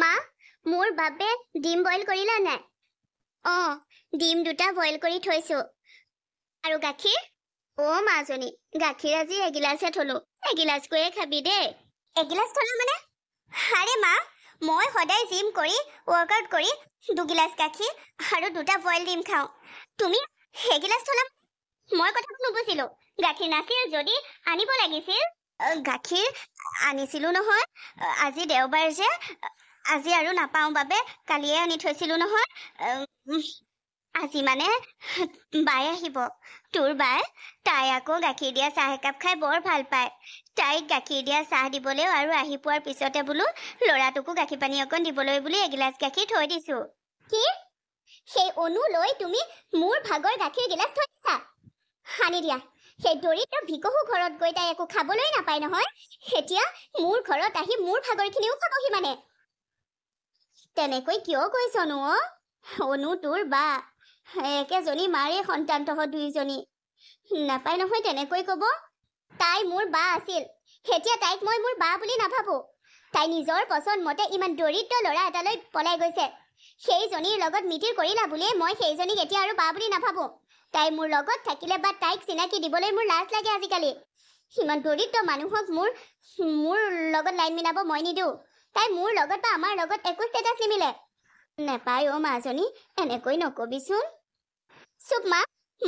মা মোৰ বাবে ডিম বইল কৰিলা নাই অঁ ডিম দুটা বইল কৰি থৈছোঁ আৰু গাখীৰ অ' মাজনী গাখীৰ আজি এগিলাচহে থলোঁ এগিলাচকৈয়ে খাবি দেই এগিলাচ থলোঁ মানে আৰে মা মই সদায় জিম কৰি ৱৰ্কআউট কৰি দুগিলাচ গাখীৰ আৰু দুটা বইল ডিম খাওঁ তুমি এগিলাচ থলাম মই কথাটো নুবুজিলো গাখীৰ নাছিল যদি আনিব লাগিছিল গাখীৰ আনিছিলো নহয় আজি দেওবাৰ যে আজি আৰু নাপাওঁ বাবে কালিয়ে আনি থৈছিলো নহয় আজি মানে বাই আহিব তোৰ বাই তাই আকৌ গাখীৰ দিয়া চাহ একাপ খাই বৰ ভাল পায় তাইক গাখীৰ দিয়া চাহ দিবলৈও আৰু আহি পোৱাৰ পিছতে বোলো ল'ৰাটোকো গাখীৰ পানী অকণ দিবলৈ বুলি এগিলাচ গাখীৰ থৈ দিছো কি সেই অনু লৈ তুমি মোৰ ভাগৰ গাখীৰ গিলাচ থৈ দিছা সানি দিয়া সেই দৰিদ্ৰ ভিকহু ঘৰত গৈ তাই একো খাবলৈ নাপায় নহয় এতিয়া মোৰ ঘৰত আহি মোৰ ভাগৰখিনিও খাবহি মানে তেনেকৈ কিয় কৈছনো অ অনু তোৰ বা একেজনী মাৰেই সন্তান তহঁত দুয়োজনী নাপায় নহয় তেনেকৈ ক'ব তাই মোৰ বা আছিল সেতিয়া তাইক মই মোৰ বা বুলি নাভাবোঁ তাই নিজৰ পচন্দ মতে ইমান দৰিদ্ৰ ল'ৰা এটালৈ পলাই গৈছে সেইজনীৰ লগত মিটিৰ কৰিলা বুলিয়েই মই সেইজনীক এতিয়া আৰু বা বুলি নাভাবোঁ তাই মোৰ লগত থাকিলে বা তাইক চিনাকি দিবলৈ মোৰ লাজ লাগে আজিকালি সিমান দৰিদ্ৰ মানুহক মোৰ মোৰ লগত লাইন মিলাব মই নিদিওঁ তাই মোৰ লগত বা আমাৰ লগত একো ষ্টেটাচ নিমিলে নেপায় অ' মাজনী এনেকৈ নক'বিচোন চুপ মা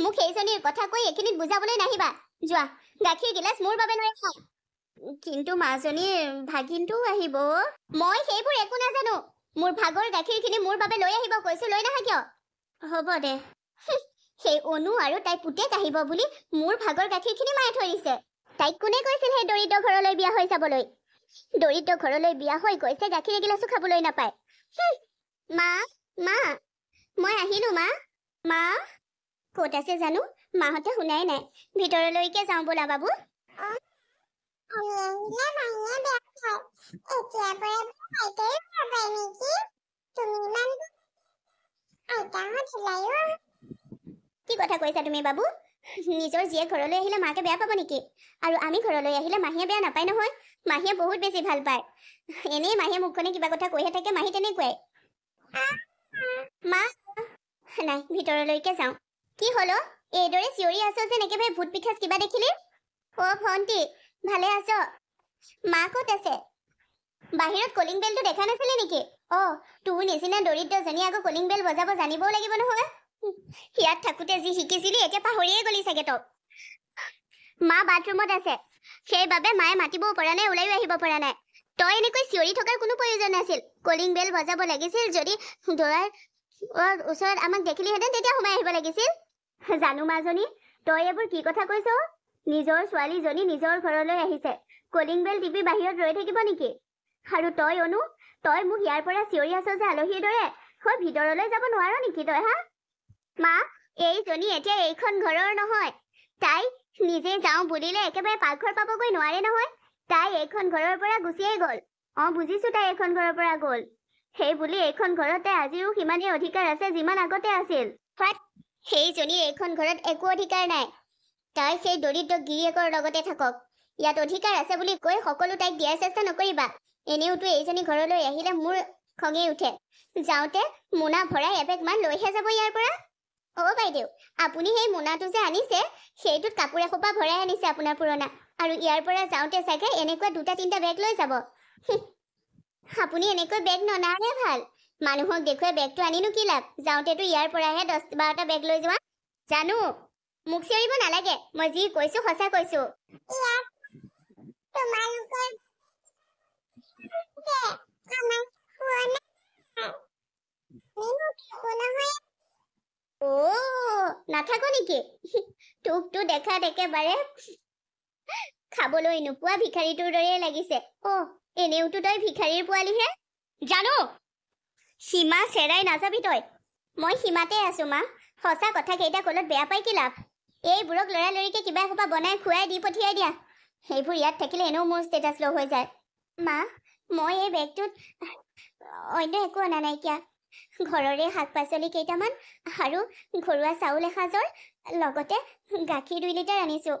মোক সেইজনীয়ে কথা কৈ এইখিনিত বুজাবলৈ নাহিবা যোৱা গাখীৰ গিলাচ মোৰ বাবে নহয় খা কিন্তু মাজনীৰ ভাগিনটোও আহিব মই সেইবোৰ একো নাজানো মোৰ ভাগৰ গাখীৰখিনি মোৰ বাবে লৈ আহিব কৈছোঁ লৈ নাহে কিয় হ'ব দে সেই অনু আৰু তাই পুতেক আহিব বুলি মোৰ ভাগৰ গাখীৰখিনি মায়ে থৈ দিছে তাইক কোনে কৈছিল সেই দৰিদ্ৰ ঘৰলৈ বিয়া হৈ যাবলৈ দৰিদ্ৰ ঘৰলৈ বিয়া হৈ গৈছে গাখীৰ এগিলাচো খাবলৈ নাপায় মা মা মই আহিলো মা মা ক'ত আছে জানো মাহঁতে শুনাই নাই ভিতৰলৈকে যাওঁ ব'লা বাবু কি কথা কৈছা তুমি বাবু নিজৰ জীয়েক ঘৰলৈ আহিলে মাকে বেয়া পাব নেকি আৰু আমি ঘৰলৈ আহিলে মাহীয়ে বেয়া নাপায় নহয় মাহীয়ে বহুত বেছি ভাল পায় এনেই মাহীয়ে মোক কোনে কিবা কথা কৈহে থাকে মাহী তেনেকুৱাই মা নাই ভিতৰলৈকে যাওঁ কি হলো এইদৰে চিঞৰি আছ যেন একেবাৰে ভূত পিঠাচ কিবা দেখিলি অ ভণ্টি ভালে আছ মা ক'ত আছে বাহিৰত কলিং বেলটো দেখা নাছিলি নেকি অ তোৰ নিচিনা দৰিদ্ৰজনীয়ে আকৌ কলিং বেল বজাব জানিবও লাগিব নহয় ইয়াত থাকোঁতে যি শিকিছিলি একে পাহৰিয়ে গ'লি চাগে তোক মা বাথৰুমত আছে সেইবাবে মায়ে মাতিবও পৰা নাই ওলাইও আহিব পৰা নাই তই এনেকৈ চিঞৰি থকাৰ কোনো প্ৰয়োজন নাছিল কলিং বেল বজাব লাগিছিল যদি দৰাৰ ওচৰত আমাক দেখিলিহেঁতেন তেতিয়া সোমাই আহিব লাগিছিল জানো মাজনী তই এইবোৰ কি কথা কৈছ নিজৰ ছোৱালীজনী নিজৰ ঘৰলৈ আহিছে কলিং বেল টিপি বাহিৰত ৰৈ থাকিব নেকি আৰু তই অনু তই মোক ইয়াৰ পৰা চিঞৰি আছ যে আলহীৰ দৰে হৈ ভিতৰলৈ যাব নোৱাৰ নেকি তই হা মা এইজনী এতিয়া এইখন ঘৰৰ নহয় তাই নিজে যাওঁ বুলিলে একেবাৰে পাকঘৰ পাবগৈ নোৱাৰে নহয় তাই এইখন ঘৰৰ পৰা গুচিয়েই গ'ল অঁ বুজিছো তাই এইখন ঘৰৰ পৰা গ'ল সেই বুলি এইখন ঘৰতে আজিও সিমানেই অধিকাৰ আছে যিমান আগতে আছিল সেইজনীৰ এইখন ঘৰত একো অধিকাৰ নাই তাই সেই দৰিদ্ৰ গিৰিয়েকৰ লগতে থাকক ইয়াত অধিকাৰ আছে বুলি কৈ সকলো তাইক দিয়াৰ চেষ্টা নকৰিবা এনেওতো এইজনী ঘৰলৈ আহিলে মোৰ খঙেই উঠে যাওঁতে মোনা ভৰাই এবেগমান লৈহে যাব ইয়াৰ পৰা অ' বাইদেউ আপুনি সেই মোনাটো যে আনিছে সেইটোত কাপোৰ এসোপা ভৰাই আনিছে আপোনাৰ পুৰণা আৰু ইয়াৰ পৰা যাওঁতে চাগে এনেকুৱা দুটা তিনিটা বেগ লৈ যাব আপুনি এনেকৈ বেগ ননাৰে ভাল মানুহক দেখুৱাই বেগটো আনিনো কি লাভ যাওঁতেতো ইয়াৰ পৰাহে দহ বাৰটা বেগ লৈ যোৱা জানো মোক চিঞৰিব নালাগে মই যি কৈছো সঁচা কৈছো নাথাকো নেকি তোকতো দেখাত একেবাৰে খাবলৈ নোপোৱা ভিক্ষাৰীটোৰ দৰে লাগিছে অ' এনেওতো তই ভিক্ষাৰীৰ পোৱালিহে জানো সীমা চেৰাই নাযাবি তই মই সীমাতে আছো মা সঁচা কথা কেইটা ক'লত বেয়া পাই কি লাভ এইবোৰক ল'ৰা ল'ৰিকে কিবা এসোপা বনাই খুৱাই দি পঠিয়াই দিয়া সেইবোৰ ইয়াত থাকিলে এনেও মোৰ ষ্টেটাছ ল' হৈ যায় মা মই এই বেগটোত অন্য একো অনা নাইকিয়া ঘৰৰে শাক পাচলি কেইটামান আৰু ঘৰুৱা চাউল এসাঁজৰ লগতে গাখীৰ দুই লিটাৰ আনিছো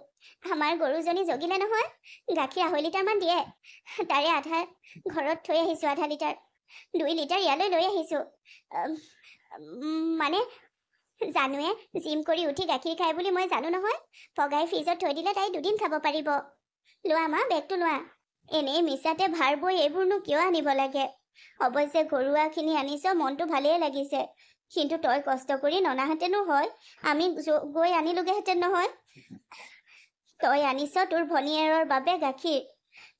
আমাৰ গৰুজনী জগিলে নহয় গাখীৰ আঢ়ৈ লিটাৰমান দিয়ে তাৰে আধা ঘৰত থৈ আহিছোঁ আধা লিটাৰ দুই লিটাৰ ইয়ালৈ লৈ আহিছোঁ মানে জানোৱে জিম কৰি উঠি গাখীৰ খায় বুলি মই জানো নহয় পগাই ফ্ৰিজত থৈ দিলে তাই দুদিন খাব পাৰিব লোৱা মা বেগটো লোৱা এনেই মিছাতে ভাৰ বৈ এইবোৰনো কিয় আনিব লাগে অৱশ্যে ঘৰুৱা খিনি আনিছ মনটো ভালেই লাগিছে কিন্তু তই কষ্ট কৰি ননাহেঁতেনো হয় আমি গৈ আনিলোগেহেঁতেন নহয় তই আনিছ তোৰ ভনীয়েৰৰ বাবে গাখীৰ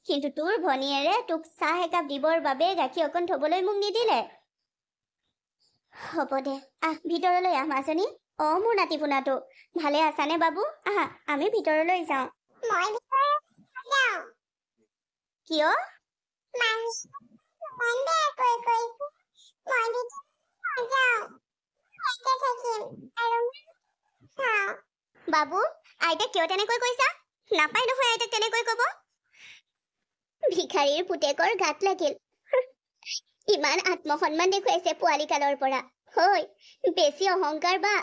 কিন্তু তোৰ ভনীয়েৰে তোক চাহ একাপ দিবৰ বাবে গাখীৰ অকণ থবলৈ মোক নিদিলে হ'ব দে আহ ভিতৰলৈ আহ মাজনী অ মোৰ নাতি পোনাটো ভালে আছানে বাবু আহা আমি ভিতৰলৈ যাওঁ কিয় bán bè cười cười mọi người còn chào anh কব ভিখারীর পুতেকর ঘাত লাগিল ইমান আত্মসন্মান দেখুৱাইছে পোৱালি কালৰ পৰা হৈ বেছি অহংকাৰ বা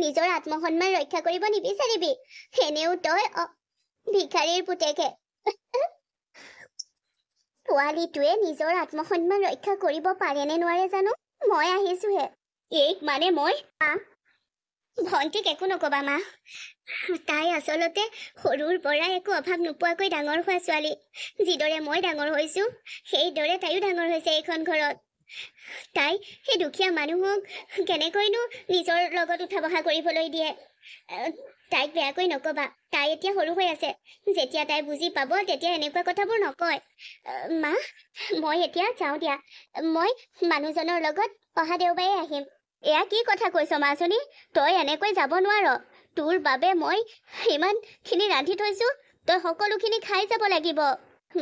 নিজৰ আত্মসন্মান ৰক্ষা কৰিব নিবিচাৰিবি সেনেও তই ভিখাৰীৰ পুতেকে ছোৱালীটোৱে নিজৰ আত্মসন্মান ৰক্ষা কৰিব পাৰে নে নোৱাৰে জানো মই আহিছোহে এই মানে মই ভণ্টিক একো নকবা মা তাই আচলতে সৰুৰ পৰাই একো অভাৱ নোপোৱাকৈ ডাঙৰ হোৱা ছোৱালী যিদৰে মই ডাঙৰ হৈছোঁ সেইদৰে তাইও ডাঙৰ হৈছে এইখন ঘৰত তাই সেই দুখীয়া মানুহক কেনেকৈনো নিজৰ লগত উঠা বহা কৰিবলৈ দিয়ে তাইক বেয়াকৈ নকবা তাই এতিয়া সৰু হৈ আছে যেতিয়া তাই বুজি পাব তেতিয়া এনেকুৱা কথাবোৰ নকয় মা মই এতিয়া যাওঁ দিয়া মই মানুহজনৰ লগত অহা দেওবাৰে আহিম এয়া কি কথা কৈছ মাজনী তই এনেকৈ যাব নোৱাৰ তোৰ বাবে মই ইমানখিনি ৰান্ধি থৈছোঁ তই সকলোখিনি খাই যাব লাগিব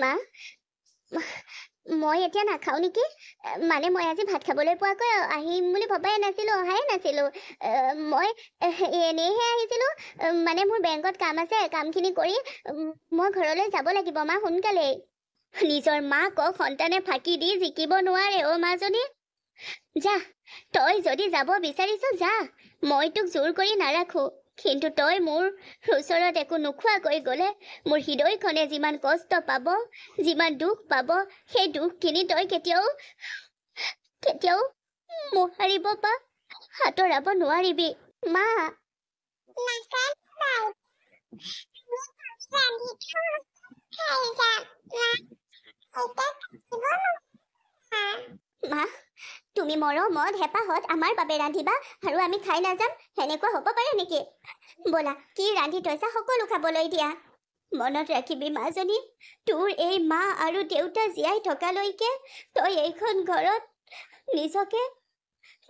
মা মই এতিয়া নাখাওঁ নেকি মানে মই আজি ভাত খাবলৈ পোৱাকৈ আহিম বুলি ভবাই নাছিলো অহাই নাছিলো মই এনেইহে আহিছিলো মানে মোৰ বেংকত কাম আছে কামখিনি কৰি মই ঘৰলৈ যাব লাগিব মা সোনকালেই নিজৰ মাকক সন্তানে ফাঁকি দি জিকিব নোৱাৰে অ' মাজনী যা তই যদি যাব বিচাৰিছ যা মই তোক জোৰ কৰি নাৰাখো কিন্তু তই মোৰ ওচৰত একো নোখোৱাকৈ গ'লে মোৰ হৃদয়খনে যিমান কষ্ট পাব যিমান দুখ পাব সেই দুখখিনি তই কেতিয়াও কেতিয়াও মোহাৰিব বা আঁতৰাব নোৱাৰিবি মা মা তুমি মৰমত হেঁপাহত আমাৰ বাবে ৰান্ধিবা আৰু আমি খাই নাযাম সেনেকুৱা হ'ব পাৰে নেকি ব'লা কি ৰান্ধি থৈছা সকলো খাবলৈ দিয়া মনত ৰাখিবি মাজনী তোৰ এই মা আৰু দেউতা জীয়াই থকালৈকে তই এইখন ঘৰত নিজকে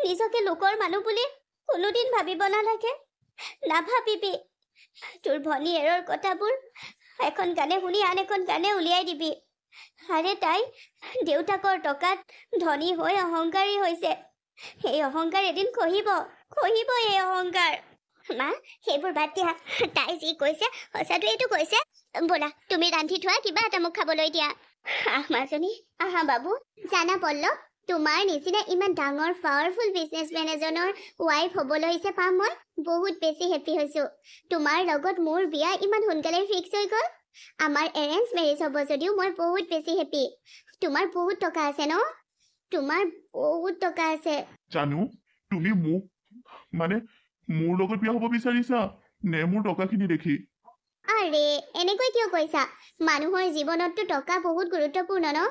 নিজকে লোকৰ মানুহ বুলি কোনোদিন ভাবিব নালাগে নাভাবিবি তোৰ ভনীয়েৰৰ কথাবোৰ এখন গানে শুনি আন এখন গানে উলিয়াই দিবি আৰে তাই দেউতাকৰ টকাত ধনী হৈ অহংকাৰী হৈছে এই অহংকাৰ এদিন খহিব খহিব এই অহংকাৰ মা সেইবোৰ বাদ দিয়া তাই যি কৈছে সঁচাটো এইটো কৈছে বোলা তুমি ৰান্ধি থোৱা কিবা এটা মোক খাবলৈ দিয়া আহ মাজনী আহা বাবু জানা পল্ল তোমাৰ নিচিনা ইমান ডাঙৰ পাৱাৰফুল বিজনেছমেন এজনৰ ৱাইফ হ'বলৈ হৈছে পাম মই বহুত বেছি হেপ্পী হৈছো তোমাৰ লগত মোৰ বিয়া ইমান সোনকালে ফিক্স হৈ গ'ল আমাৰ এৰেঞ্জ মেৰেজ হ'ব যদিও মই বহুত বেছি হেপি তোমাৰ বহুত টকা আছে ন তোমাৰ বহুত টকা আছে জানো তুমি মোক মানে মোৰ লগত বিয়া হ'ব বিচাৰিছা নে মোৰ টকাখিনি দেখি আৰে এনেকৈ কিয় কৈছা মানুহৰ জীৱনততো টকা বহুত গুৰুত্বপূৰ্ণ ন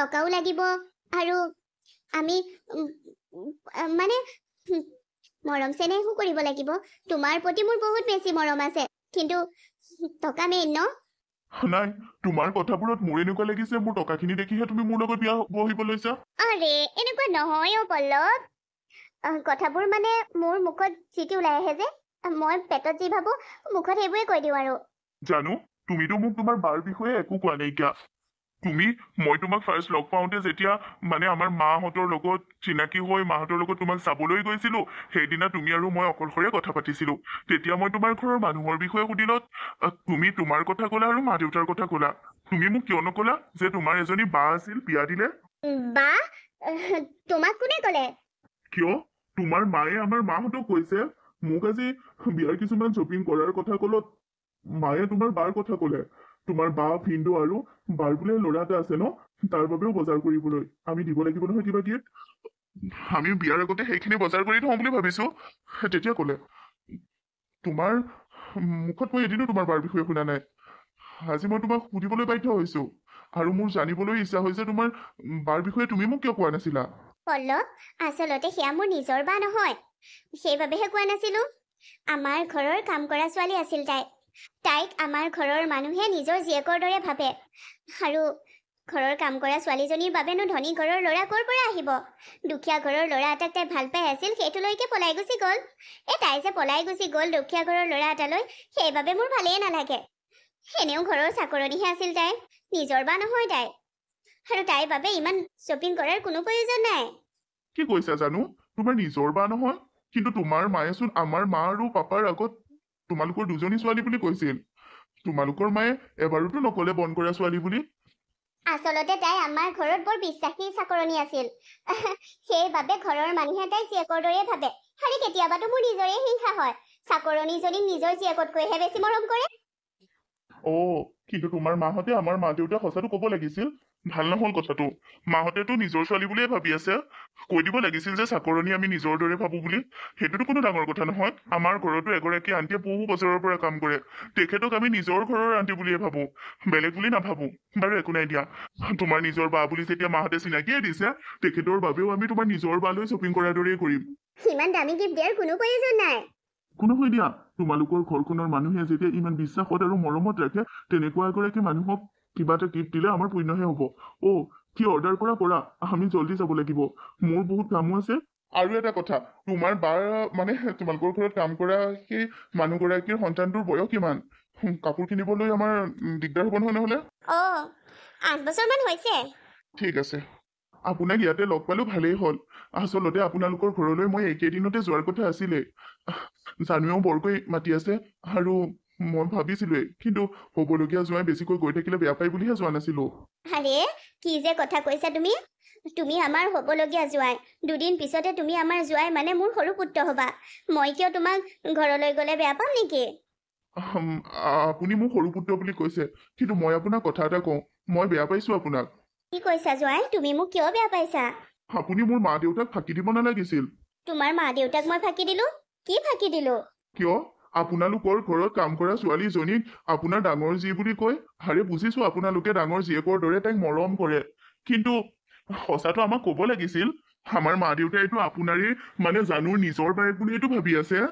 টকাও লাগিব আৰু আমি মানে মৰম চেনেহো কৰিব লাগিব তোমাৰ প্ৰতি মোৰ বহুত বেছি মৰম আছে কিন্তু টকা মেইন ন নাই তোমাৰ কথাবোৰত মোৰ এনেকুৱা লাগিছে মোৰ টকাখিনি দেখিহে তুমি মোৰ লগত বিয়া বহিব লৈছা আৰে এনেকুৱা নহয় অ পল্লৱ কথাবোৰ মানে মোৰ মুখত যি টি ওলাই আহে যে মই পেটত যি ভাবো মুখত সেইবোৰে কৈ দিওঁ আৰু জানো তুমিতো মোক তোমাৰ বাৰ বিষয়ে একো কোৱা নাইকিয়া তুমি মই তোমাক ফাৰ্ষ্ট লগ পাওঁতে যেতিয়া মানে আমাৰ মাহঁতৰ লগত চিনাকি হৈ মাহঁতৰ লগত তোমাক চাবলৈ গৈছিলো সেইদিনা তুমি আৰু মই অকলশৰীয়া কথা পাতিছিলো তেতিয়া মই তোমাৰ ঘৰৰ মানুহৰ বিষয়ে সুধিলত তুমি তোমাৰ কথা কলা আৰু মা দেউতাৰ কথা কলা তুমি মোক কিয় নকলা যে তোমাৰ এজনী বা আছিল বিয়া দিলে বা তোমাক কোনে কলে কিয় তোমাৰ মায়ে আমাৰ মাহঁতক কৈছে মোক আজি বিয়াৰ কিছুমান শ্বপিং কৰাৰ কথা কলত মায়ে তোমাৰ বাৰ কথা কলে তোমাৰ বা ফিন্দু আৰু বাৰ বোলে লৰা এটা আছে ন তাৰ বাবেও বজাৰ কৰিবলৈ আমি দিব লাগিব নহয় কিবা দিয়ে আমি বিয়াৰ আগতে সেইখিনি বজাৰ কৰি থওঁ বুলি ভাবিছো তেতিয়া কলে তোমাৰ মুখত মই এদিনো তোমাৰ বাৰ বিষয়ে শুনা নাই আজি মই তোমাক সুধিবলৈ বাধ্য হৈছো আৰু মোৰ জানিবলৈ ইচ্ছা হৈছে তোমাৰ বাৰ বিষয়ে তুমি মোক কিয় কোৱা নাছিলা পল্লৱ আচলতে সেয়া মোৰ নিজৰ বা নহয় সেইবাবেহে কোৱা নাছিলো আমাৰ ঘৰৰ কাম কৰা ছোৱালী আছিল তাই তাইক আমাৰ ঘৰৰ মানুহে নিজৰ জীয়েকৰ দৰে ভাবে আৰু ঘৰৰ কাম কৰা ছোৱালীজনীৰ বাবেনো ধনী ঘৰৰ ল'ৰা ক'ৰ পৰা আহিব দুখীয়া ঘৰৰ ল'ৰা এটাক তাই ভাল পাই আছিল সেইটোলৈকে পলাই গুচি গ'ল এই তাই যে পলাই গুচি গ'ল দুখীয়া ঘৰৰ ল'ৰা এটালৈ সেইবাবে মোৰ ভালেই নালাগে এনেও ঘৰৰ চাকৰণীহে আছিল তাই নিজৰ বা নহয় তাই আৰু তাইৰ বাবে ইমান শ্বপিং কৰাৰ কোনো প্ৰয়োজন নাই কি কৈছা জানো তোমাৰ নিজৰ বা নহয় কিন্তু তোমাৰ মায়েচোন আমাৰ মা আৰু পাপাৰ আগত তোমালোকৰ দুজনী ছোৱালী বুলি কৈছিল তোমালোকৰ মায়ে এবাৰোতো নকলে বন ছোৱালী বুলি আচলতে তাই আমাৰ ঘৰত বৰ বিশ্বাসী চাকৰণী আছিল সেইবাবে ঘৰৰ মানুহে তাই জীয়েকৰ দৰে ভাবে খালি কেতিয়াবাতো মোৰ নিজৰে হিংসা হয় চাকৰণীজনী নিজৰ জীয়েকতকৈহে বেছি মৰম কৰে অ কিন্তু তোমাৰ মাহঁতে আমাৰ মা দেউতাক সঁচাটো ক'ব লাগিছিল ভাল নহল কথাটো মাহঁতেতো নিজৰ ছোৱালী বুলিয়ে ভাবি আছে কৈ দিব লাগিছিল যে চাকৰণী আমি নিজৰ দৰে ভাবোঁ বুলি সেইটোতো কোনো ডাঙৰ কথা নহয় আমাৰ ঘৰতো এগৰাকী আণ্টিয়ে বহু বছৰৰ পৰা কাম কৰে তেখেতক আমি নিজৰ ঘৰৰ আণ্টি বুলিয়ে ভাবোঁ বেলেগ বুলি নাভাবোঁ বাৰু একো নাই দিয়া তোমাৰ নিজৰ বা বুলি যেতিয়া মাহঁতে চিনাকিয়ে দিছে তেখেতৰ বাবেও আমি তোমাৰ নিজৰ বালৈ শ্বপিং কৰাৰ দৰেই কৰিম সিমান দামী গিফ্ট দিয়াৰ কোনো প্ৰয়োজন নাই কোনো হয় দিয়া তোমালোকৰ ঘৰখনৰ মানুহে যেতিয়া ইমান বিশ্বাসত আৰু মৰমত ৰাখে তেনেকুৱা এগৰাকী মানুহক কিবা এটা গিফ্ট দিলে আমাৰ পুণ্যহে হ'ব অ' কি অৰ্ডাৰ কৰা কৰা আমি জল্দি যাব লাগিব মোৰ বহুত কামো আছে আৰু এটা কথা তোমাৰ বাৰ মানে তোমালোকৰ ঘৰত কাম কৰা সেই মানুহগৰাকীৰ সন্তানটোৰ বয়স কিমান কাপোৰ কিনিবলৈ আমাৰ দিগদাৰ হ'ব নহয় নহ'লে ঠিক আছে আপোনাক ইয়াতে লগ পালো ভালেই হ'ল আচলতে আপোনালোকৰ ঘৰলৈ মই এইকেইদিনতে যোৱাৰ কথা আছিলে জানুৱেও বৰকৈ মাতি আছে আৰু মই ভাবিছিলোৱেই কিন্তু হ'বলগীয়া যোৱাই বেছিকৈ গৈ থাকিলে বেয়া পায় বুলিহে যোৱা নাছিলো আৰে কি যে কথা কৈছা তুমি তুমি আমাৰ হ'বলগীয়া যোৱাই দুদিন পিছতে তুমি আমাৰ যোৱাই মানে মোৰ সৰু পুত্ৰ হ'বা মই কিয় তোমাক ঘৰলৈ গ'লে বেয়া পাম নেকি আপুনি মোক সৰু পুত্ৰ বুলি কৈছে কিন্তু মই আপোনাক কথা এটা কওঁ মই বেয়া পাইছো আপোনাক কি কৈছা যোৱাই তুমি মোক কিয় বেয়া পাইছা আপুনি মোৰ মা দেউতাক ফাঁকি দিব নালাগিছিল তোমাৰ মা দেউতাক মই ফাঁকি দিলো কি ফাঁকি দিলো কিয় আপোনালোকৰ ঘৰত কাম কৰা ছোৱালীজনীক আপোনাৰ ডাঙৰ জী বুলি কয় আৰে বুজিছোঁ আপোনালোকে ডাঙৰ জীয়েকৰ দৰে তাইক মৰম কৰে কিন্তু সঁচাটো আমাক ক'ব লাগিছিল আমাৰ মা দেউতাইতো আপোনাৰে মানে জানুৰ নিজৰ বায়েক বুলিয়েতো ভাবি আছে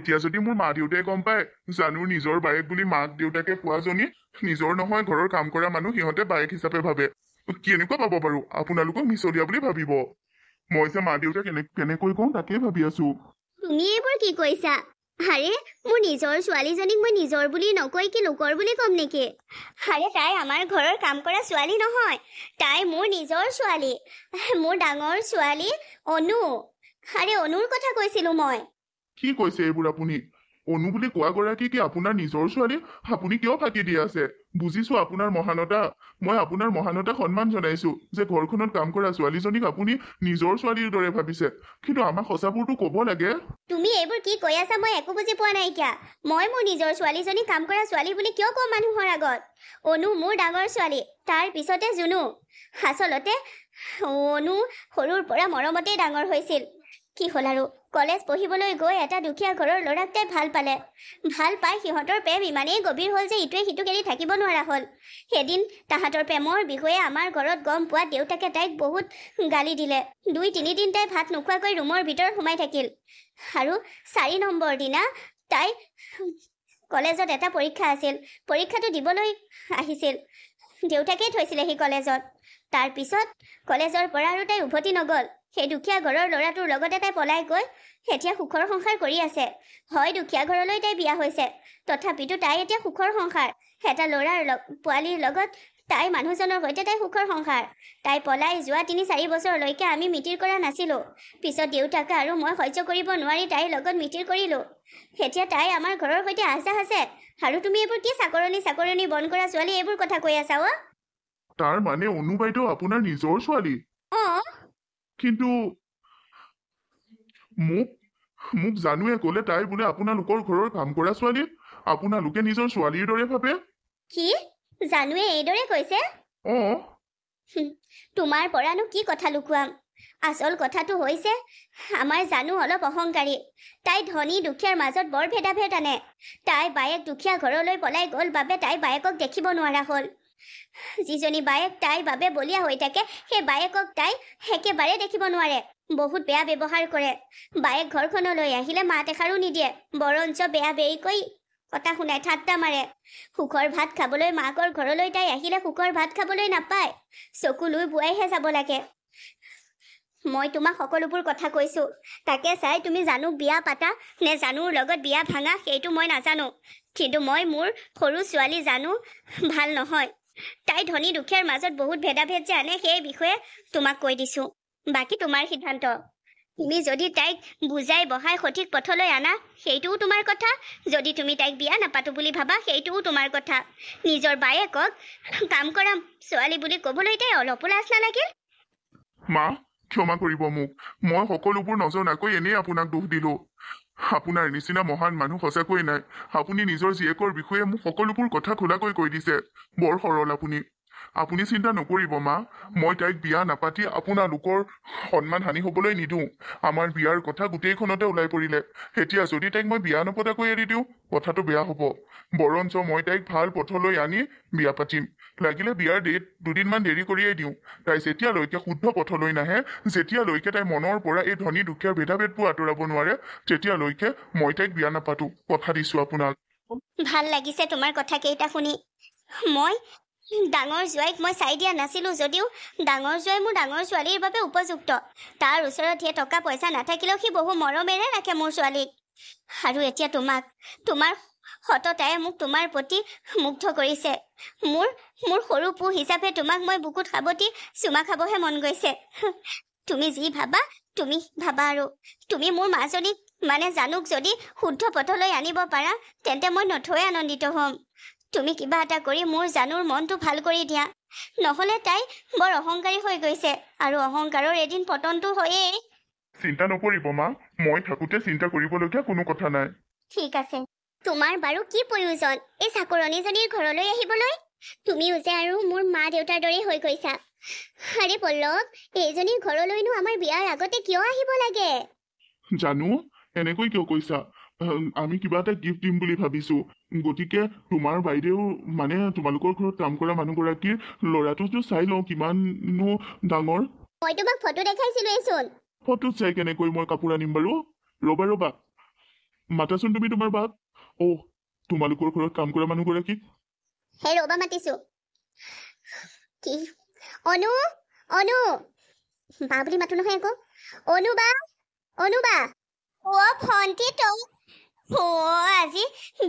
এতিয়া যদি মোৰ মা দেউতাই গম পাই জানুৰ নিজৰ বায়েক বুলি মাক দেউতাকে কোৱা জনি নিজৰ নহয় ঘৰৰ কাম কৰা মানুহ সিহঁতে বায়েক হিচাপে ভাবে কেনেকুৱা পাব পাৰোঁ আপোনালোকক মিছলীয়া বুলি ভাবিব মই যে মা দেউতাক কেনেকৈ কওঁ তাকেই ভাবি আছো তুমি এইবোৰ কি কৈছা আৰে মোৰ নিজৰ ছোৱালীজনীক মই নিজৰ বুলি নকৈ কি লোকৰ বুলি ক'ম নেকি আৰে তাই আমাৰ ঘৰৰ কাম কৰা ছোৱালী নহয় তাই মোৰ নিজৰ ছোৱালী মোৰ ডাঙৰ ছোৱালী অনু আৰে অনুৰ কথা কৈছিলো মই কি কৈছে এইবোৰ আপুনি অনু বুলি কোৱা গৰাকী কি আপোনাৰ নিজৰ ছোৱালী আপুনি কিয় ফাটি দি আছে বুজিছো আপোনাৰ মহানতা মই আপোনাৰ মহানতা সন্মান জনাইছো যে ঘৰখনত কাম কৰা ছোৱালীজনীক আপুনি নিজৰ ছোৱালীৰ দৰে ভাবিছে কিন্তু আমাৰ সঁচাবোৰটো ক'ব লাগে তুমি এইবোৰ কি কৈ আছা মই একো বুজি পোৱা নাইকিয়া মই মোৰ নিজৰ ছোৱালীজনীক কাম কৰা ছোৱালী বুলি কিয় কম মানুহৰ আগত অনু মোৰ ডাঙৰ ছোৱালী তাৰ পিছতে জুনু আচলতে অনু সৰুৰ পৰা মৰমতেই ডাঙৰ হৈছিল কি হ'ল আৰু কলেজ পঢ়িবলৈ গৈ এটা দুখীয়া ঘৰৰ ল'ৰাক তাই ভাল পালে ভাল পাই সিহঁতৰ প্ৰেম ইমানেই গভীৰ হ'ল যে ইটোৱে সিটোক এৰি থাকিব নোৱাৰা হ'ল সেইদিন তাহাঁতৰ প্ৰেমৰ বিষয়ে আমাৰ ঘৰত গম পোৱা দেউতাকে তাইক বহুত গালি দিলে দুই তিনিদিন তাই ভাত নোখোৱাকৈ ৰুমৰ ভিতৰত সোমাই থাকিল আৰু চাৰি নম্বৰ দিনা তাই কলেজত এটা পৰীক্ষা আছিল পৰীক্ষাটো দিবলৈ আহিছিল দেউতাকেই থৈছিলেহি কলেজত তাৰপিছত কলেজৰ পৰা আৰু তাই উভতি নগ'ল সেই দুখীয়া ঘৰৰ ল'ৰাটোৰ লগতে তাই পলাই গৈ এতিয়া সুখৰ সংসাৰ কৰি আছে হয় দুখীয়া ঘৰলৈ তাই বিয়া হৈছে তথাপিতো তাই এতিয়া সুখৰ সংসাৰ এটা ল'ৰাৰ পোৱালীৰ লগত তাই মানুহজনৰ সৈতে তাই সুখৰ সংসাৰ তাই পলাই যোৱা তিনি চাৰি বছৰলৈকে আমি মিটিৰ কৰা নাছিলোঁ পিছত দেউতাকে আৰু মই সহ্য কৰিব নোৱাৰি তাইৰ লগত মিটিৰ কৰিলোঁ সেতিয়া তাই আমাৰ ঘৰৰ সৈতে আহ আছে আৰু তুমি এইবোৰ কি চাকৰণী চাকৰণী বন কৰা ছোৱালী এইবোৰ কথা কৈ আছা অ তাৰ মানে অনু বাইদেউ আপোনাৰ নিজৰ ছোৱালী অ কিন্তু মোক মোক জানোৱে ক'লে তাই বোলে আপোনালোকৰ ঘৰৰ কাম কৰা ছোৱালী আপোনালোকে নিজৰ ছোৱালীৰ দৰে ভাবে কি জানোৱে এইদৰে কৈছে অঁ তোমাৰ পৰানো কি কথা লুকুৱাম আচল কথাটো হৈছে আমাৰ জানো অলপ অহংকাৰী তাই ধনী দুখীয়াৰ মাজত বৰ ভেদাভেদ আনে তাই বায়েক দুখীয়া ঘৰলৈ পলাই গ'ল বাবে তাই বায়েকক দেখিব নোৱাৰা হ'ল যিজনী বায়েক তাইৰ বাবে বলীয়া হৈ থাকে সেই বায়েকক তাই একেবাৰে দেখিব নোৱাৰে বহুত বেয়া ব্যৱহাৰ কৰে বায়েক ঘৰখনলৈ আহিলে মাত এষাৰো নিদিয়ে বৰঞ্চ বেয়া বেয়িকৈ কথা শুনাই ঠাট্টা মাৰে সুখৰ ভাত খাবলৈ মাকৰ ঘৰলৈ তাই আহিলে সুখৰ ভাত খাবলৈ নাপায় চকু লৈ বোৱাইহে যাব লাগে মই তোমাক সকলোবোৰ কথা কৈছো তাকে চাই তুমি জানো বিয়া পাতা নে জানোৰ লগত বিয়া ভাঙা সেইটো মই নাজানো কিন্তু মই মোৰ সৰু ছোৱালী জানো ভাল নহয় তাই ধনী দুখীয়াৰ মাজত বহুত ভেদাভেদ যে আনে সেই বিষয়ে তোমাক কৈ দিছো বাকী তোমাৰ সিদ্ধান্ত তুমি যদি তাইক বুজাই বহাই সঠিক পথলৈ আনা সেইটোও তোমাৰ কথা যদি তুমি তাইক বিয়া নাপাতো বুলি ভাবা সেইটোও তোমাৰ কথা নিজৰ বায়েকক কাম কৰা ছোৱালী বুলি কবলৈ তাই অলপো লাজ নালাগিল মা ক্ষমা কৰিব মোক মই সকলোবোৰ নজনাকৈ এনেই আপোনাক দোষ দিলো আপোনাৰ নিচিনা মহান মানুহ সঁচাকৈয়ে নাই আপুনি নিজৰ জীয়েকৰ বিষয়ে মোক সকলোবোৰ কথা খোলাকৈ কৈ দিছে বৰ সৰল আপুনি আপুনি চিন্তা নকৰিব মা মই তাইক বিয়া নাপাতি আপোনালোকৰ সন্মান হানি হ'বলৈ নিদিওঁ আমাৰ বিয়াৰ কথা গোটেইখনতে ওলাই পৰিলে এতিয়া যদি তাইক মই বিয়া নপতাকৈ এৰি দিওঁ কথাটো বেয়া হ'ব বৰঞ্চ মই তাইক ভাল পথলৈ আনি বিয়া পাতিম লাগিলে বিয়াৰ ডেট দুদিনমান দেৰি কৰিয়েই দিওঁ তাই যেতিয়ালৈকে শুদ্ধ পথলৈ নাহে যেতিয়ালৈকে তাই মনৰ পৰা এই ধনী দুখীয়াৰ ভেদাভেদবোৰ আঁতৰাব নোৱাৰে তেতিয়ালৈকে মই তাইক বিয়া নাপাতো কথা দিছো আপোনাক ভাল লাগিছে তোমাৰ কথা কেইটা শুনি মই ডাঙৰ জোঁৱাইক মই চাই দিয়া নাছিলোঁ যদিও ডাঙৰ জোঁৱাই মোৰ ডাঙৰ ছোৱালীৰ বাবে উপযুক্ত তাৰ ওচৰত সেই টকা পইচা নাথাকিলেও সি বহু মৰমেৰে ৰাখে মোৰ ছোৱালীক আৰু এতিয়া তোমাক তোমাৰ সততাই মোক তোমাৰ প্ৰতি মুগ্ধ কৰিছে মোৰ মোৰ সৰু পুহ হিচাপে তোমাক মই বুকুত সাৱটি চুমা খাবহে মন গৈছে তুমি যি ভাবা তুমি ভাবা আৰু তুমি মোৰ মাজনীক মানে জানোক যদি শুদ্ধ পথলৈ আনিব পাৰা তেন্তে মই নথৈ আনন্দিত হ'ম তুমি কিবা এটা কৰি মোৰ জানুৰ মনটো ভাল কৰি দিয়া নহ'লে তাই বৰ অহংকাৰী হৈ গৈছে আৰু অহংকাৰৰ এদিন পতনটো হয়েই চিন্তা নকৰিব মা মই থাকোঁতে চিন্তা কৰিবলগীয়া কোনো কথা নাই ঠিক আছে তোমাৰ বাৰু কি প্ৰয়োজন এই চাকৰণীজনীৰ ঘৰলৈ আহিবলৈ তুমিও যে আৰু মোৰ মা দেউতাৰ দৰেই হৈ গৈছা আৰে পল্লৱ এইজনীৰ ঘৰলৈনো আমাৰ বিয়াৰ আগতে কিয় আহিব লাগে জানো এনেকৈ কিয় কৈছা আমি কিবা এটা গিফ্ট দিম বুলি ভাবিছো গতিকে তোমাৰ বাইদেউ মানে তোমালোকৰ ঘৰত কাম কৰা মানুহগৰাকীৰ ল'ৰাটোতো চাই লওঁ কিমাননো ডাঙৰ মই তোমাক ফটো দেখাইছিলোঁ ফটো চাই কেনেকৈ মই কাপোৰ আনিম বাৰু ৰ'বা ৰ'বা মাতাচোন তুমি তোমাৰ বাক অ' তোমালোকৰ ঘৰত কাম কৰা মানুহগৰাকীক হে ৰ'বা মাতিছোঁ কি অনু অনু বা মাতো নহয় আকৌ অনুবা অনুবা অ' ভণ্টি তোক আজি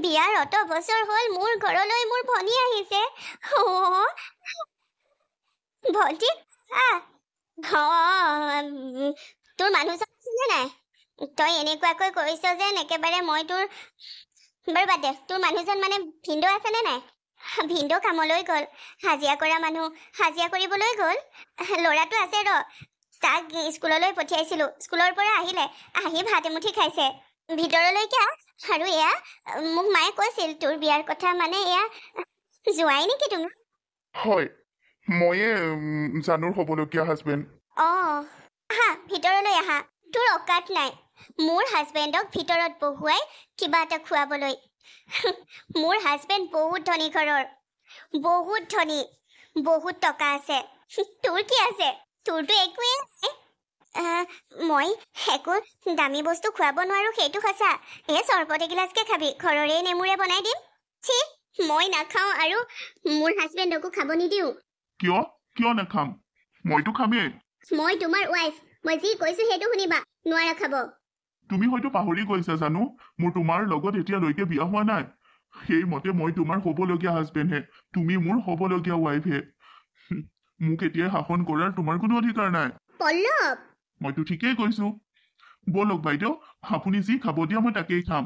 বিয়াৰ অত বছৰ হ'ল মোৰ ঘৰলৈ মোৰ ভনী আহিছে ভণ্টি তোৰ মানুহ আছিলে নাই তই এনেকুৱাকৈ কৰিছ যেন একেবাৰে মই তোৰ বাৰু দে তোৰ মানুহজন মানে ভিন্দু আছেনে নাই ভিন্দু কামলৈ গ'ল হাজিৰা কৰা মানুহ হাজিৰা কৰিবলৈ গ'ল ল'ৰাটো আছে ৰ তাক স্কুললৈ পঠিয়াইছিলোঁ স্কুলৰ পৰা আহিলে আহি ভাত এমুঠি খাইছে ভিতৰলৈকে আহ আৰু এয়া মোক মায়ে কৈছিল তোৰ বিয়াৰ কথা মানে এয়া যোৱাই নেকি তুমি হয় ময়ে জানুৰ হ'বলগীয়া হাজবেণ্ড অঁ আহা ভিতৰলৈ আহা তোৰ অকাত নাই মোৰ হাজবেণ্ডক ভিতৰত বহুৱাই কিবা এটা খোৱাবলৈ মোৰ হাজবেণ্ড বহুত ধনী ঘৰৰ বহুত ধনী বহুত টকা আছে তোৰ কি আছে তোৰতো একোৱেই নাই মই একো দামী বস্তু খুৱাব নোৱাৰো সেইটো সঁচা এই চৰবত এগিলাচকে খাবি ঘৰৰে নেমুৰে বনাই দিম চি মই নাখাওঁ আৰু মোৰ হাজবেণ্ডকো খাব নিদিওঁ কিয় কিয় নাখাম মইতো খামেই মই তোমাৰ ৱাইফ মই যি কৈছো সেইটো শুনিবা নোৱাৰা খাব তুমি হয়তো পাহৰি গৈছা জানো মোৰ তোমাৰ লগত এতিয়ালৈকে বিয়া হোৱা নাই সেইমতে মই তোমাৰ হ'বলগীয়া হাজবেণ্ডহে তুমি মোৰ হ'বলগীয়া ৱাইফহে মোক এতিয়াই শাসন কৰাৰ তোমাৰ কোনো অধিকাৰ নাই পল্লৱ মইতো ঠিকেই কৈছো বলক বাইদেউ আপুনি যি খাব দিয়া মই তাকেই খাম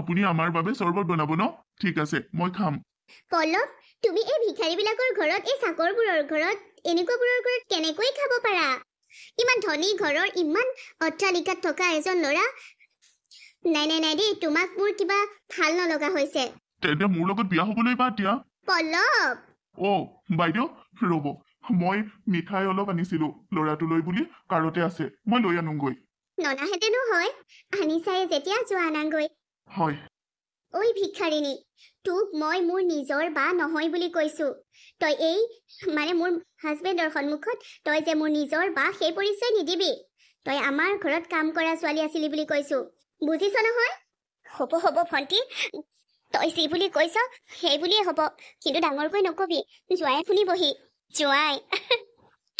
আপুনি আমাৰ বাবে চৰবত বনাব ন ঠিক আছে মই খাম পলক তুমি এই ভিখাৰীবিলাকৰ ঘৰত এই চাকৰবোৰৰ ঘৰত এনেকুৱাবোৰৰ ঘৰত কেনেকৈ খাব পাৰা ইমান ধনী ঘৰৰ ইমান অট্টালিকাত থকা এজন ল'ৰা নাই নাই নাই দেই তোমাক মোৰ কিবা ভাল নলগা হৈছে তেন্তে মোৰ লগত বিয়া হবলৈ বা দিয়া পলক অ বাইদেউ ৰব মই মিঠাই অলপ আনিছিলো লৰাটোলৈ বুলি কাৰতে আছে মই লৈ আনোগৈ ননাহেঁতেনো হয় আনি চাই যেতিয়া যোৱা নাগৈ হয় ঐ ভিক্ষাৰিণী তোক মই মোৰ নিজৰ বা নহয় বুলি কৈছো তই এই মানে মোৰ হাজবেণ্ডৰ সন্মুখত তই যে মোৰ নিজৰ বা সেই পৰিচয় নিদিবি তই আমাৰ ঘৰত কাম কৰা ছোৱালী আছিলি বুলি কৈছো বুজিছ নহয় হ'ব হ'ব ভণ্টি তই যি বুলি কৈছ সেই বুলিয়ে হ'ব কিন্তু ডাঙৰকৈ নক'বি যোৱাই শুনিবহি জোঁৱাই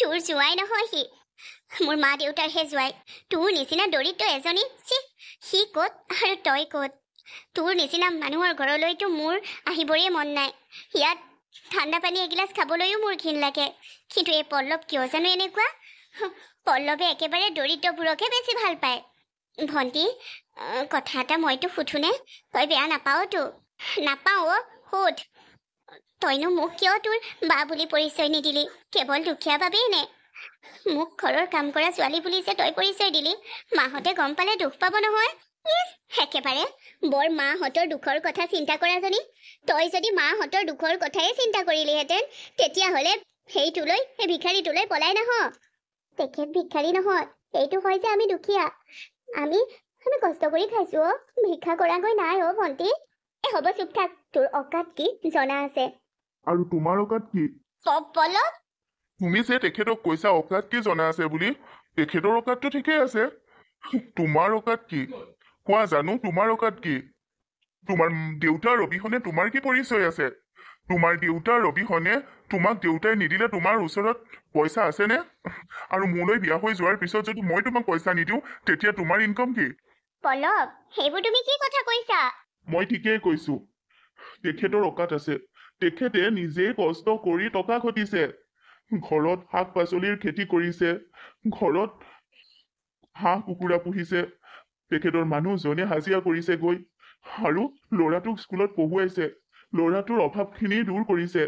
তোৰ জোঁৱাই নহয় সি মোৰ মা দেউতাৰহে জোঁৱাই তোৰ নিচিনা দৰিদ্ৰ এজনী চি সি ক'ত আৰু তই ক'ত তোৰ নিচিনা মানুহৰ ঘৰলৈতো মোৰ আহিবৰে মন নাই ইয়াত ঠাণ্ডা পানী এগিলাচ খাবলৈও মোৰ ঘিণ লাগে কিন্তু এই পল্লৱ কিয় জানো এনেকুৱা পল্লৱে একেবাৰে দৰিদ্ৰবোৰকহে বেছি ভাল পায় ভণ্টি কথা এটা মইতো সুধোনে তই বেয়া নাপাৱতো নাপাওঁ অ' সোধ তইনো মোক কিয় তোৰ বা বুলি পৰিচয় নিদিলি কেৱল দুখীয়া বাবেই নে মোক ঘৰৰ কাম কৰা ছোৱালী বুলি যে তই পৰিচয় দিলি মাহঁতে গম পালে দুখ পাব নহয় একেবাৰে বৰ মাহঁতৰ দুখৰ কথা চিন্তা কৰাজনী তই যদি মাহঁতৰ দুখৰ কথাই চিন্তা কৰিলিহেঁতেন তেতিয়াহ'লে সেইটোলৈ সেই ভিক্ষাৰীটোলৈ পলাই নাহ তেখেত ভিক্ষাৰী নহয় এইটো হয় যে আমি দুখীয়া আমি আমি কষ্ট কৰি খাইছো অ ভিক্ষা কৰাগৈ নাই অ ভণ্টি এ হ'ব চুপ থাক তোৰ অকাত কি জনা আছে আৰু তোমাৰ অকাত কি তুমি যে তেখেতক কৈছা অকাত কি জনা আছে বুলি তেখেতৰ অকাতটো ঠিকে আছে তোমাৰ অকাত কি কোৱা জানো তোমাৰ অকাত কি তোমাৰ দেউতাৰ অবিহনে তোমাৰ কি পৰিচয় আছে তোমাৰ দেউতাৰ অবিহনে তোমাক দেউতাই নিদিলে তোমাৰ ওচৰত পইচা আছেনে আৰু মোলৈ বিয়া হৈ যোৱাৰ পিছত যদি মই তোমাক পইচা নিদিওঁ তেতিয়া তোমাৰ ইনকম কি পলক সেইবোৰ তুমি কি কথা কৈছা মই ঠিকেই কৈছো তেখেতৰ অকাত আছে তেখেতে নিজে কষ্ট কৰি টকা ঘটিছে ঘৰত শাক পাচলিৰ খেতি কৰিছে ঘৰত হাঁহ কুকুৰা পুহিছে তেখেতৰ মানুহজনে হাজিৰা গৈ আৰু ল'ৰাটোক স্কুলত পঢ়ুৱাইছে ল'ৰাটোৰ অভাৱখিনি দূৰ কৰিছে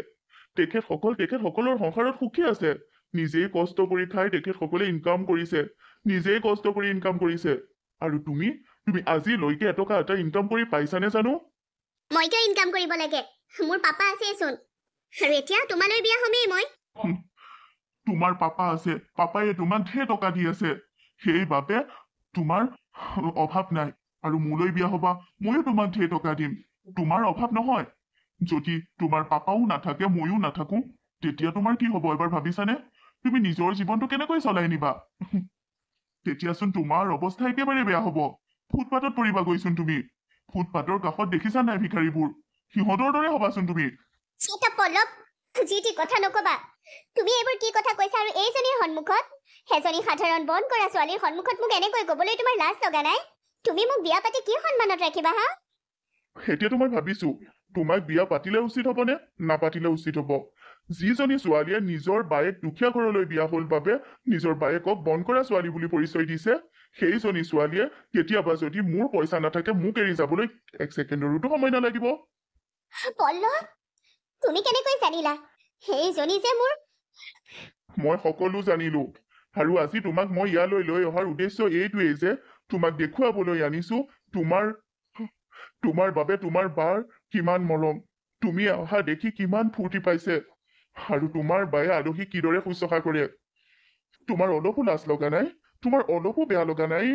তেখেতসকল তেখেতসকলৰ সংসাৰত সুখী আছে নিজেই কষ্ট কৰি খাই তেখেত তেখেতসকলে ইনকাম কৰিছে নিজেই কষ্ট কৰি ইনকাম কৰিছে আৰু তুমি তুমি আজিলৈকে এটকা এটা ইনকাম কৰি পাইছা নে জানো মইতো মোৰ পাপা আছেচোন আৰু এতিয়া তোমালৈ বিয়া হমেই মই তোমাৰ পাপা আছে পাপায়ে তোমাক ঢেৰ টকা দি আছে সেইবাবে তোমাৰ অভাৱ নাই আৰু মোলৈ বিয়া হবা ময়ো তোমাক ঢেৰ টকা দিম তোমাৰ অভাৱ নহয় যদি তোমাৰ পাপাও নাথাকে ময়ো নাথাকো তেতিয়া তোমাৰ কি হব এবাৰ ভাবিছানে তুমি নিজৰ জীৱনটো কেনেকৈ চলাই নিবা তেতিয়াচোন তোমাৰ অৱস্থা একেবাৰে বেয়া হব ফুটপাথত পৰিবা গৈচোন তুমি ফুটপাথৰ কাষত দেখিছা নাই ভিখাৰীবোৰ সিহঁতৰ দৰে হবাচোন তুমি নিজৰ বায়েক দুখীয়া ঘৰলৈ বিয়া হল বাবে নিজৰ বায়েকক বন কৰা ছোৱালী বুলি পৰিচয় দিছে সেইজনী ছোৱালীয়ে কেতিয়াবা যদি মোৰ পইচা নাথাকে মোক এৰি যাবলৈ পল্লৱ তুমি কেনেকৈ জানিলা সেইজনী যে মোৰ মই সকলো জানিলো আৰু আজি তোমাক মই ইয়ালৈ লৈ অহাৰ উদ্দেশ্য এইটোৱেই যে তোমাক দেখুৱাবলৈ আনিছো তোমাৰ তোমাৰ বাবে তোমাৰ বাৰ কিমান মৰম তুমি অহা দেখি কিমান ফূৰ্তি পাইছে আৰু তোমাৰ বায়ে আলহীক কিদৰে শুশ্ৰূষা কৰে তোমাৰ অলপো লাজ লগা নাই তোমাৰ অলপো বেয়া লগা নাই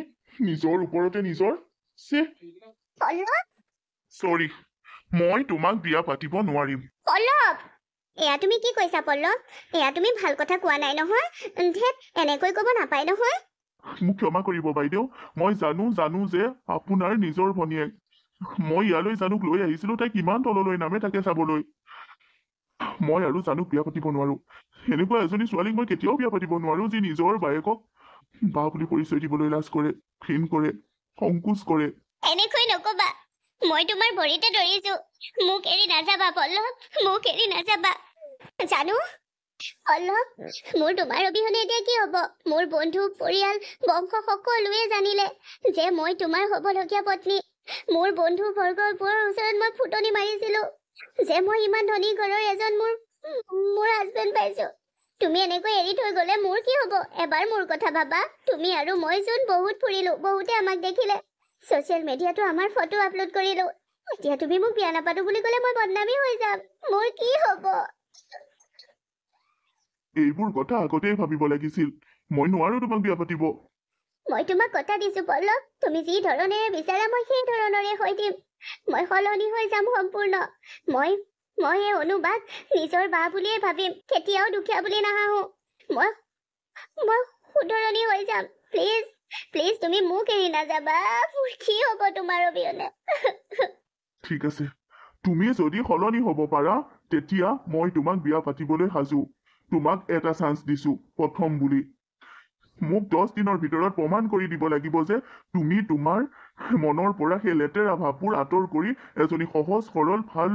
নিজৰ ওপৰতে নিজৰ চৰি মই তোমাক বিয়া পাতিব নোৱাৰিম অলপ এয়া তুমি কি কৈছা পল্লৱ এয়া তুমি ভাল কথা কোৱা নাই নহয় ধেত এনেকৈ ক'ব নাপায় নহয় মোক ক্ষমা কৰিব বাইদেউ মই জানো জানো যে আপোনাৰ নিজৰ ভনীয়েক মই ইয়ালৈ জানোক লৈ আহিছিলো তাই কিমান তললৈ নামে তাকে চাবলৈ মই আৰু জানোক বিয়া পাতিব নোৱাৰো এনেকুৱা এজনী ছোৱালীক মই কেতিয়াও বিয়া পাতিব নোৱাৰো যি নিজৰ বায়েকক বা বুলি পৰিচয় দিবলৈ লাজ কৰে ক্ষীণ কৰে সংকোচ কৰে এনেকৈ নকবা মই তোমাৰ ভৰিতে ধৰিছো মোক এৰি নাযাবা পলভ মোক এৰি নাযাবা জানো পলভ মোৰ তোমাৰ অবিহনে এতিয়া কি হব মোৰ বন্ধু পৰিয়াল বংশ সকলোৱে জানিলে যে মই তোমাৰ হবলগীয়া পত্নী মোৰ বন্ধু বৰ্গবোৰৰ ওচৰত মই ফুটনি মাৰিছিলো যে মই ইমান ধনী ঘৰৰ এজন মোৰ মোৰ হাজবেণ্ড পাইছো তুমি এনেকৈ এৰি থৈ গলে মোৰ কি হব এবাৰ মোৰ কথা ভাবা তুমি আৰু মই যোন বহুত ফুৰিলো বহুতে আমাক দেখিলে ছচিয়েল মিডিয়াতো আমাৰ ফটো আপলোড কৰিলোঁ এতিয়া তুমি মোক বিয়া নাপাতো বুলি ক'লে মই বদনামী হৈ যাম মোৰ কি হ'ব এইবোৰ কথা আগতেই ভাবিব লাগিছিল মই নোৱাৰো তোমাক বিয়া পাতিব মই তোমাক কথা দিছো পল্লৱ তুমি যি ধৰণেৰে বিচাৰা মই সেই ধৰণেৰে হৈ দিম মই সলনি হৈ যাম সম্পূৰ্ণ মই মই এই অনুবাক নিজৰ বা বুলিয়েই ভাবিম কেতিয়াও দুখীয়া বুলি নাহাহো মই মই শুধৰণি হৈ যাম প্লিজ প্লিজ তুমি মোক এৰি নাযাবা কি হ'ব তোমাৰ অবিহনে ঠিক আছে তুমি যদি সলনি হ'ব পাৰা তেতিয়া মই তোমাক বিয়া পাতিবলৈ সাজু তোমাক এটা চান্স দিছো প্ৰথম বুলি মোক দহ দিনৰ ভিতৰত প্ৰমাণ কৰি দিব লাগিব যে তুমি তোমাৰ মনৰ পৰা সেই লেতেৰা ভাৱবোৰ আঁতৰ কৰি এজনী সহজ সৰল ভাল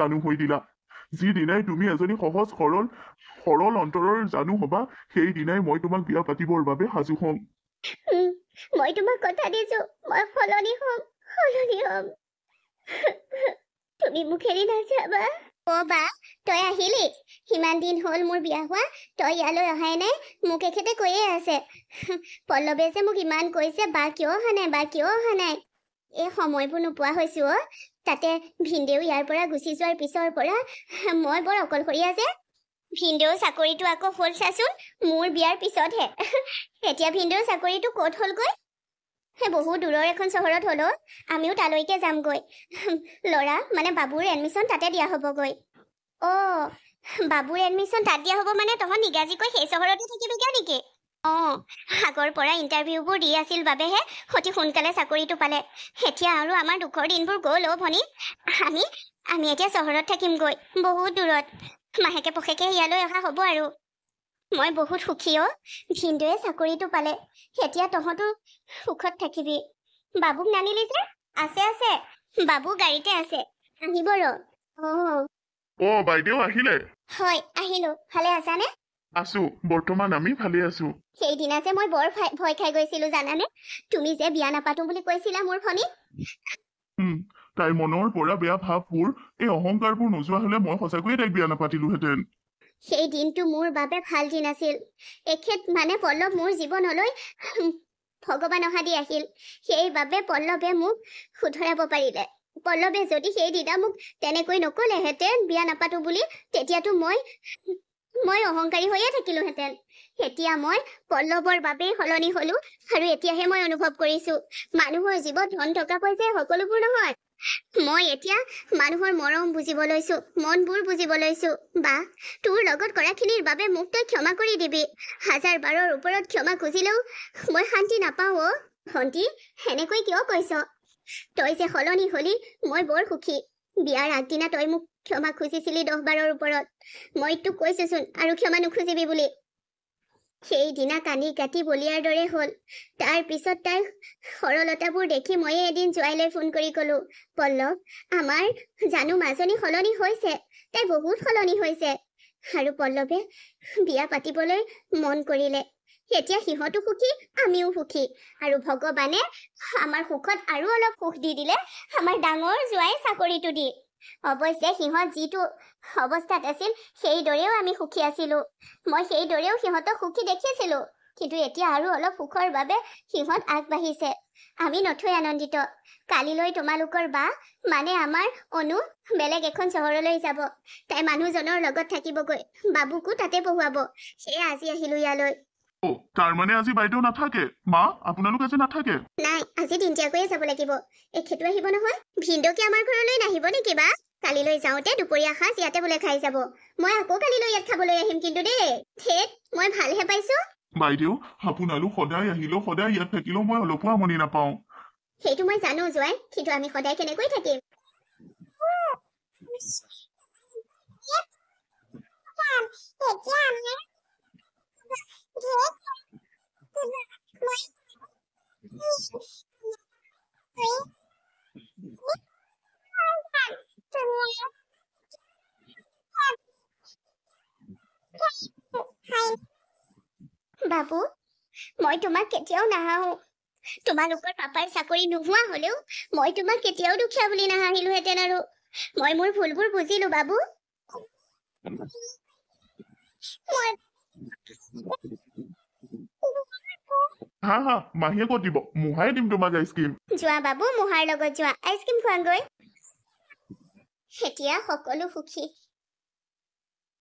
জানো হৈ দিলা যি দিনাই তুমি এজনী সহজ সৰল সৰল অন্তৰৰ জানু হবা সেইদিনাই মই তোমাক বিয়া পাতিবৰ বাবে সাজু হ'ম মই তোমাক কথা দিছো মই সলনি হম সলনি হম তুমি মুখেৰে নাযাবা কবা তই আহিলি সিমান দিন হ'ল মোৰ বিয়া হোৱা তই ইয়ালৈ অহাই নাই মোক এখেতে কৈয়ে আছে পল্লৱে যে মোক ইমান কৈছে বা কিয় অহা নাই বা কিয় অহা নাই এই সময়বোৰ নোপোৱা হৈছো অ তাতে ভিনদেউ ইয়াৰ পৰা গুচি যোৱাৰ পিছৰ পৰা মই বৰ অকলশৰীয়া যে ভিনদেউ চাকৰিটো আকৌ হ'ল চাচোন মোৰ বিয়াৰ পিছতহে এতিয়া ভিনদেউ চাকৰিটো ক'ত হ'লগৈ সেই বহু দূৰৰ এখন চহৰত হ'লেও আমিও তালৈকে যামগৈ ল'ৰা মানে বাবুৰ এডমিশ্যন তাতে দিয়া হ'বগৈ অঁ বাবুৰ এডমিশ্যন তাত দিয়া হ'ব মানে তহঁত নিগাজিকৈ সেই চহৰতে থাকিবিগৈ নেকি অ আগৰ পৰা ইণ্টাৰভিউবোৰ দি আছিল বাবেহে অতি সোনকালে চাকৰিটো পালে এতিয়া আৰু আমাৰ দুখৰ দিনবোৰ গ'ল অ' ভনী আমি আমি এতিয়া চহৰত থাকিমগৈ বহুত দূৰত মাহেকে পষেকে ইয়ালৈ অহা হ'ব আৰু মই বহুত সুখী অ ভিন্দুৱে চাকৰিটো পালে এতিয়া তহঁতো সুখত থাকিবি বাবুক নানিলি যে আছে আছে বাবু গাড়ীতে আছে আহিব ৰ বাইদেউ আহিলে হয় আহিলো ভালে আছানে আছো বৰ্তমান আমি ভালে আছো সেইদিনা যে মই বৰ ভয় খাই গৈছিলো জানানে তুমি যে বিয়া নাপাতো বুলি কৈছিলা মোৰ ভনী তাইৰ মনৰ পৰা বেয়া ভাৱবোৰ এই অহংকাৰবোৰ নোযোৱা হলে মই সঁচাকৈয়ে তাইক বিয়া নাপাতিলোহেঁতেন সেই দিনটো মোৰ বাবে ভাল দিন আছিল এখেত মানে পল্লৱ মোৰ জীৱনলৈ ভগৱান অহা দি আহিল সেইবাবে পল্লৱে মোক শুধৰাব পাৰিলে পল্লৱে যদি সেই দিনা মোক তেনেকৈ নক'লেহেঁতেন বিয়া নাপাতোঁ বুলি তেতিয়াতো মই মই অহংকাৰী হৈয়ে থাকিলোহেঁতেন এতিয়া মই পল্লৱৰ বাবেই সলনি হলো আৰু এতিয়াহে মই অনুভৱ কৰিছো মানুহৰ জীৱন ধন থকাকৈ যে সকলোবোৰ নহয় মই এতিয়া মানুহৰ মৰম বুজিব লৈছো মনবোৰ বুজিব লৈছো বা তোৰ লগত কৰাখিনিৰ বাবে মোক তই ক্ষমা কৰি দিবি হাজাৰ বাৰৰ ওপৰত ক্ষমা খুজিলেও মই শান্তি নাপাওঁ অ ভণ্টি সেনেকৈ কিয় কৈছ তই যে সলনি হলি মই বৰ সুখী বিয়াৰ আগদিনা তই মোক ক্ষমা খুজিছিলি দহ বাৰৰ ওপৰত মই তোক কৈছোচোন আৰু ক্ষমা নুখুজিবি বুলি সেইদিনা দিনা কান্দি গাঁতি বলিয়াৰ দৰে হ'ল তাৰ পিছত তাইৰ সৰলতাবোৰ দেখি ময়ে এদিন জোঁৱাইলৈ ফোন কৰি ক'লো পল্লৱ আমাৰ জানো মাজনী সলনি হৈছে তাই বহুত সলনি হৈছে আৰু পল্লৱে বিয়া পাতিবলৈ মন কৰিলে এতিয়া সিহঁতো সুখী আমিও সুখী আৰু ভগৱানে আমাৰ সুখত আৰু অলপ সুখ দি দিলে আমাৰ ডাঙৰ জোঁৱাই চাকৰিটো দি অৱশ্যে সিহঁত যিটো অৱস্থাত আছিল সেইদৰেও আমি সুখী আছিলো মই সেইদৰেও সিহঁতক সুখী দেখিছিলো কিন্তু এতিয়া আৰু অলপ সুখৰ বাবে সিহঁত আগবাঢ়িছে আমি নথৈ আনন্দিত কালিলৈ তোমালোকৰ বা মানে আমাৰ অনু বেলেগ এখন চহৰলৈ যাব তাই মানুহজনৰ লগত থাকিবগৈ বাবুকো তাতে পঢ়োৱাব সেয়ে আজি আহিলো ইয়ালৈ তাৰ মানে আজি বাইদেউ নাথাকে মা আপোনালোক আজি নাথাকে নাই আজি দিনটিয়াকৈয়ে যাব লাগিব এখেতো আহিব নহয় ভিনদেউকে আমাৰ ঘৰলৈ নাহিব নেকি বা কালিলৈ যাওঁতে দুপৰীয়া সাজ ইয়াতে বোলে খাই যাব মই আকৌ কালিলৈ ইয়াত খাবলৈ আহিম কিন্তু দেই থেত মই ভালহে পাইছো বাইদেউ আপোনালোক সদায় আহিলেও সদায় ইয়াত থাকিলেও মই অলপো আমনি নাপাওঁ সেইটো মই জানো জোঁৱাই কিন্তু আমি সদায় কেনেকৈ থাকিম এতিয়া আমাৰ বাবু মই তোমাক কেতিয়াও নাহাও তোমালোকৰ পাপাৰ চাকৰি নোহোৱা হলেও মই তোমাক কেতিয়াও দুখীয়া বুলি নাহাঁহিলোহেঁতেন আৰু মই মোৰ ভুলবোৰ বুজিলো বাবু মই হা হা মাহীয়ে কত দিব মোহাই দিম তোমাক আইচক্ৰীম যোৱা বাবু মোহাৰ লগত যোৱা আইচক্ৰীম খোৱাগৈ সেতিয়া সকলো সুখী